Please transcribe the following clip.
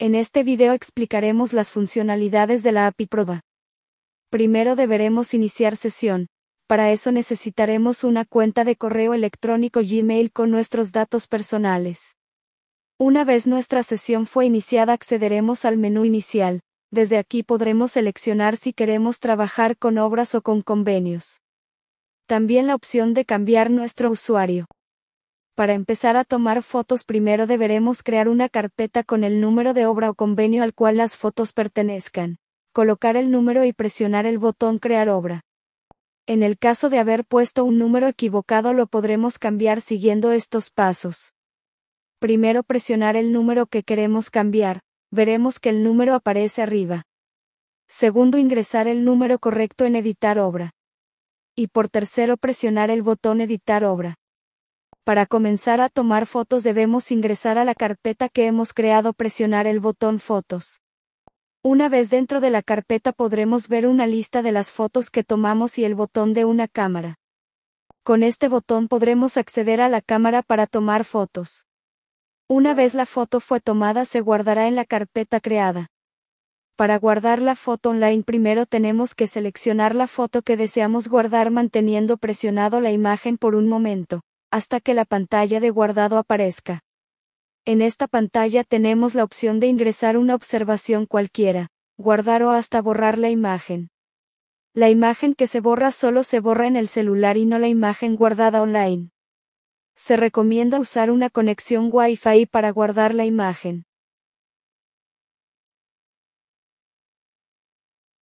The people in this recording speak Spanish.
En este video explicaremos las funcionalidades de la API Proda. Primero deberemos iniciar sesión. Para eso necesitaremos una cuenta de correo electrónico Gmail con nuestros datos personales. Una vez nuestra sesión fue iniciada accederemos al menú inicial. Desde aquí podremos seleccionar si queremos trabajar con obras o con convenios. También la opción de cambiar nuestro usuario para empezar a tomar fotos primero deberemos crear una carpeta con el número de obra o convenio al cual las fotos pertenezcan, colocar el número y presionar el botón crear obra. En el caso de haber puesto un número equivocado lo podremos cambiar siguiendo estos pasos. Primero presionar el número que queremos cambiar, veremos que el número aparece arriba. Segundo ingresar el número correcto en editar obra. Y por tercero presionar el botón editar obra. Para comenzar a tomar fotos debemos ingresar a la carpeta que hemos creado presionar el botón Fotos. Una vez dentro de la carpeta podremos ver una lista de las fotos que tomamos y el botón de una cámara. Con este botón podremos acceder a la cámara para tomar fotos. Una vez la foto fue tomada se guardará en la carpeta creada. Para guardar la foto online primero tenemos que seleccionar la foto que deseamos guardar manteniendo presionado la imagen por un momento hasta que la pantalla de guardado aparezca. En esta pantalla tenemos la opción de ingresar una observación cualquiera, guardar o hasta borrar la imagen. La imagen que se borra solo se borra en el celular y no la imagen guardada online. Se recomienda usar una conexión Wi-Fi para guardar la imagen.